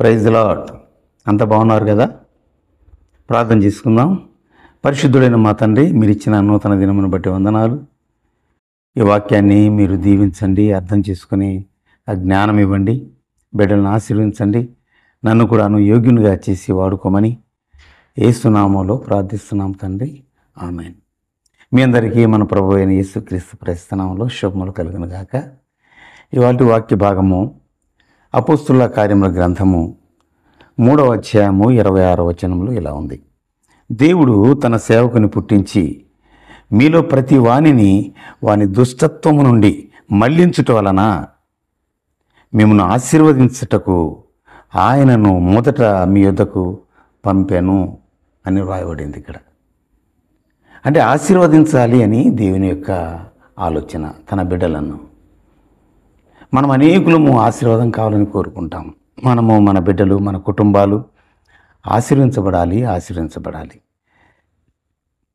praise lord అంత బాగున్నారు కదా ప్రార్థన చేసుకుందాం పరిశుద్ధుడైన మా తండ్రి మీరు ఇచ్చిన నూతన దినమును బట్టి వందనాలు ఈ వాక్యాన్ని మీరు దీవించండి అర్థం చేసుకుని ఆ జ్ఞానం ఇవ్వండి బిడ్డలను ఆశీర్వించండి నన్ను కూడాను యోగ్యునిగా చేసి వాడుకోమని ఏసునామంలో ప్రార్థిస్తున్నాం తండ్రి ఆమె మీ అందరికీ మన ప్రభు అయిన యేసుక్రీస్తు ప్రస్థానంలో శుభములు కలుగునుగాక ఇవాటి వాక్య భాగము అపోస్తుల కార్యముల గ్రంథము మూడవ అధ్యాయము ఇరవై ఆరో వచనంలో ఇలా ఉంది దేవుడు తన సేవకుని పుట్టించి మీలో ప్రతి వాణిని వాని దుష్టత్వము నుండి మళ్లించుట వలన మిమ్మను ఆశీర్వదించుటకు ఆయనను మొదట మీ యొద్దకు పంపాను అని వ్రాయబడింది ఇక్కడ అంటే ఆశీర్వదించాలి అని దేవుని యొక్క ఆలోచన తన బిడ్డలను మనం అనేకులము ఆశీర్వాదం కావాలని కోరుకుంటాం మనము మన బిడ్డలు మన కుటుంబాలు ఆశీర్వించబడాలి ఆశీర్వించబడాలి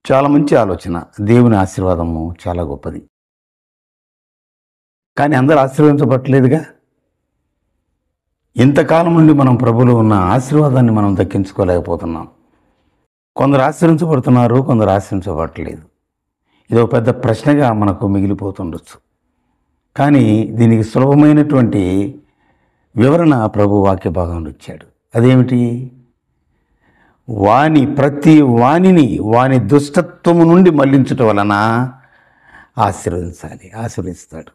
చాలా మంచి ఆలోచన దేవుని ఆశీర్వాదము చాలా గొప్పది కానీ అందరు ఆశీర్వదించబట్టలేదుగా ఇంతకాలం నుండి మనం ప్రభులు ఉన్న ఆశీర్వాదాన్ని మనం దక్కించుకోలేకపోతున్నాం కొందరు ఆశీర్వించబడుతున్నారు కొందరు ఆశీర్వించబడట్లేదు ఇది ఒక పెద్ద ప్రశ్నగా మనకు మిగిలిపోతుండొచ్చు కానీ దీనికి సులభమైనటువంటి వివరణ ప్రభు వాక్య భాగంలో ఇచ్చాడు అదేమిటి వాని ప్రతి వాణిని వాని దుష్టత్వము నుండి మళ్లించటం వలన ఆశీర్వదించాలి ఆశీర్వదిస్తాడు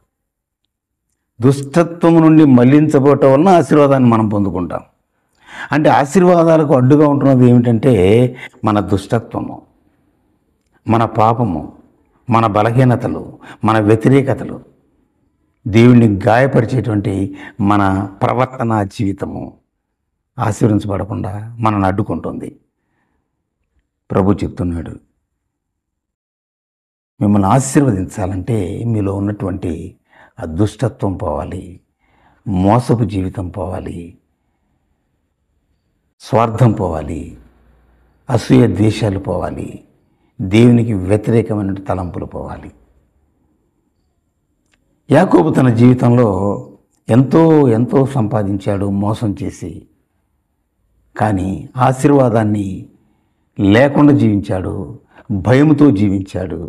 దుష్టత్వము నుండి మళ్లించబోటం వలన ఆశీర్వాదాన్ని మనం పొందుకుంటాం అంటే ఆశీర్వాదాలకు అడ్డుగా ఉంటున్నది ఏమిటంటే మన దుష్టత్వము మన పాపము మన బలహీనతలు మన వ్యతిరేకతలు దేవుణ్ణి గాయపరిచేటువంటి మన ప్రవర్తన జీవితము ఆశీర్వించబడకుండా మనల్ని అడ్డుకుంటుంది ప్రభు చెప్తున్నాడు మిమ్మల్ని ఆశీర్వదించాలంటే మీలో ఉన్నటువంటి అదృష్టత్వం పోవాలి మోసపు జీవితం పోవాలి స్వార్థం పోవాలి అసూయ ద్వేషాలు పోవాలి దేవునికి వ్యతిరేకమైన తలంపులు పోవాలి యాకోబు తన జీవితంలో ఎంతో ఎంతో సంపాదించాడు మోసం చేసి కానీ ఆశీర్వాదాన్ని లేకుండా జీవించాడు భయంతో జీవించాడు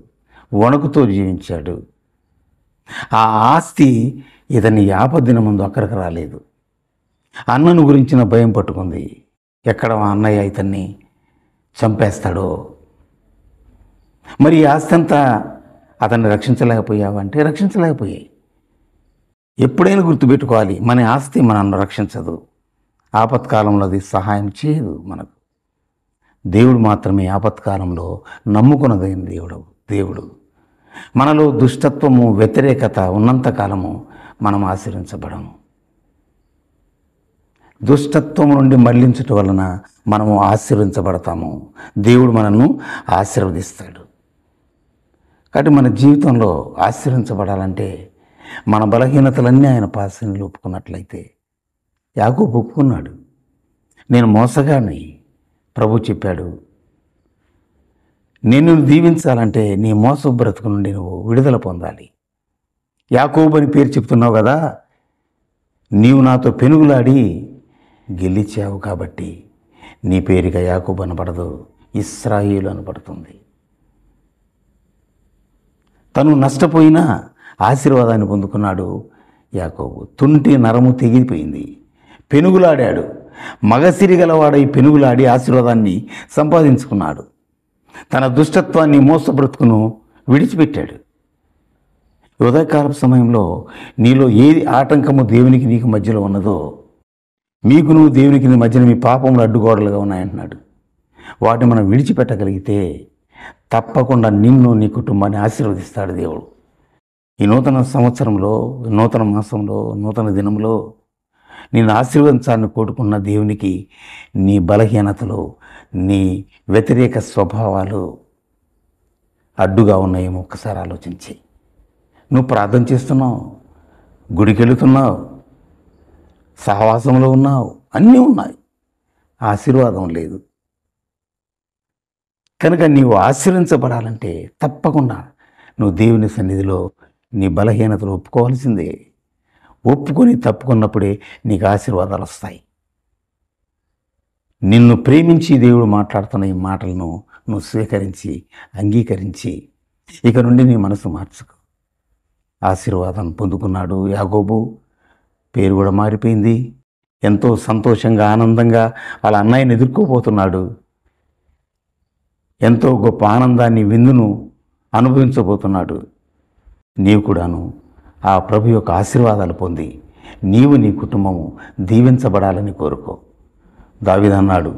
వణుకుతో జీవించాడు ఆ ఆస్తి ఇతన్ని యాపద్దిన ముందు అక్కడికి రాలేదు అన్నను గురించిన భయం పట్టుకుంది ఎక్కడ మా అన్నయ్య ఇతన్ని చంపేస్తాడో మరి ఆస్తి అంతా అతన్ని రక్షించలేకపోయావంటే రక్షించలేకపోయాయి ఎప్పుడైనా గుర్తుపెట్టుకోవాలి మన ఆస్తి మనల్ని రక్షించదు ఆపత్కాలంలో అది సహాయం చేయదు మనకు దేవుడు మాత్రమే ఆపత్కాలంలో నమ్ముకున్నదైన దేవుడు దేవుడు మనలో దుష్టత్వము వ్యతిరేకత ఉన్నంతకాలము మనం ఆశ్రయించబడము దుష్టత్వం నుండి మళ్లించటం వలన మనము ఆశీర్వించబడతాము దేవుడు మనల్ని ఆశీర్వదిస్తాడు కాబట్టి మన జీవితంలో ఆశీర్వించబడాలంటే మన బలహీనతలన్నీ ఆయన పాసిని ఒప్పుకున్నట్లయితే యాకోబు ఒప్పుకున్నాడు నేను మోసగాని ప్రభు చెప్పాడు నిన్ను దీవించాలంటే నీ మోస బ్రతుకు నుండి నువ్వు విడుదల పొందాలి యాకోబు అని పేరు చెప్తున్నావు కదా నీవు నాతో పెనుగులాడి గెలిచావు కాబట్టి నీ పేరుగా యాకోబు అనబడదు ఇస్రాయిలు అనబడుతుంది తను నష్టపోయినా ఆశీర్వాదాన్ని పొందుకున్నాడు యాకోబు తుంటి నరము తెగిపోయింది పెనుగులాడాడు మగసిరి గలవాడై పెనుగులాడి ఆశీర్వాదాన్ని సంపాదించుకున్నాడు తన దుష్టత్వాన్ని మోస బ్రతుకును విడిచిపెట్టాడు ఉదయకాల సమయంలో నీలో ఏది ఆటంకము దేవునికి నీకు మధ్యలో ఉన్నదో మీకు నువ్వు దేవునికి నీ మధ్యన మీ పాపములు అడ్డుగోడలుగా ఉన్నాయంటున్నాడు వాటిని మనం విడిచిపెట్టగలిగితే తప్పకుండా నిన్ను నీ కుటుంబాన్ని ఆశీర్వదిస్తాడు దేవుడు ఈ నూతన సంవత్సరంలో నూతన మాసంలో నూతన దినంలో నేను ఆశీర్వదించాలని కోరుకున్న దేవునికి నీ బలహీనతలు నీ వ్యతిరేక స్వభావాలు అడ్డుగా ఉన్నాయేమో ఒక్కసారి ఆలోచించి నువ్వు ప్రార్థన చేస్తున్నావు గుడికి వెళుతున్నావు సహవాసంలో ఉన్నావు అన్నీ ఉన్నాయి ఆశీర్వాదం లేదు కనుక నీవు ఆశీర్వించబడాలంటే తప్పకుండా నువ్వు దేవుని సన్నిధిలో నీ బలహీనతలు ఒప్పుకోవాల్సిందే ఒప్పుకొని తప్పుకున్నప్పుడే నీకు ఆశీర్వాదాలు వస్తాయి నిన్ను ప్రేమించి దేవుడు మాట్లాడుతున్న ఈ మాటలను నువ్వు స్వీకరించి అంగీకరించి ఇక నుండి నీ మనసు మార్చుకు ఆశీర్వాదాన్ని పొందుకున్నాడు యాగోబు పేరు కూడా మారిపోయింది ఎంతో సంతోషంగా ఆనందంగా వాళ్ళ అన్నయ్యని ఎదుర్కోబోతున్నాడు ఎంతో గొప్ప ఆనందాన్ని విందును అనుభవించబోతున్నాడు నీవు కూడాను ఆ ప్రభు యొక్క ఆశీర్వాదాలు పొంది నీవు నీ కుటుంబము దీవించబడాలని కోరుకో దావిదన్నాడు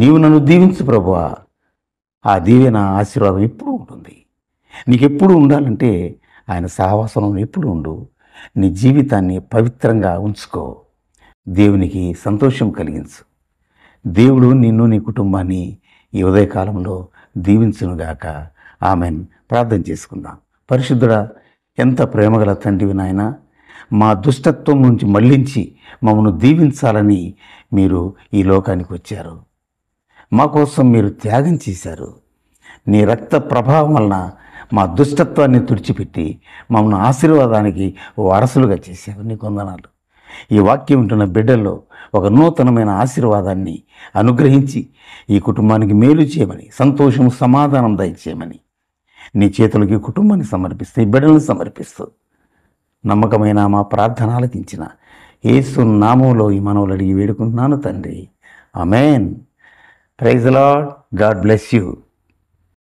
నీవు నన్ను దీవించు ప్రభువా ఆ దీవెన ఆశీర్వాదం ఎప్పుడూ ఉంటుంది నీకెప్పుడు ఉండాలంటే ఆయన సహవాసంలో ఎప్పుడు ఉండు నీ జీవితాన్ని పవిత్రంగా ఉంచుకో దేవునికి సంతోషం కలిగించు దేవుడు నిన్ను నీ కుటుంబాన్ని ఈ ఉదయకాలంలో దీవించునుగాక ఆమెను ప్రార్థన చేసుకుందాం పరిశుద్ధుడా ఎంత ప్రేమగల తండ్రివి నాయన మా దుష్టత్వం నుంచి మళ్లించి మమ్మను దీవించాలని మీరు ఈ లోకానికి వచ్చారు మా కోసం మీరు త్యాగం చేశారు నీ రక్త ప్రభావం వలన మా దుష్టత్వాన్ని తుడిచిపెట్టి మమ్మల్ని ఆశీర్వాదానికి వారసులుగా చేశారు నీ కొందనాలు ఈ వాక్యం ఉంటున్న బిడ్డల్లో ఒక నూతనమైన ఆశీర్వాదాన్ని అనుగ్రహించి ఈ కుటుంబానికి మేలు చేయమని సంతోషం సమాధానం దయచేయమని నీ చేతులకి కుటుంబాన్ని సమర్పిస్తూ ఈ బిడ్డలను సమర్పిస్తూ నమ్మకమైన మా ప్రార్థనలు దించిన ఏసు నామంలో ఈ మనవులు అడిగి వేడుకుంటున్నాను తండ్రి amen praise lord God bless you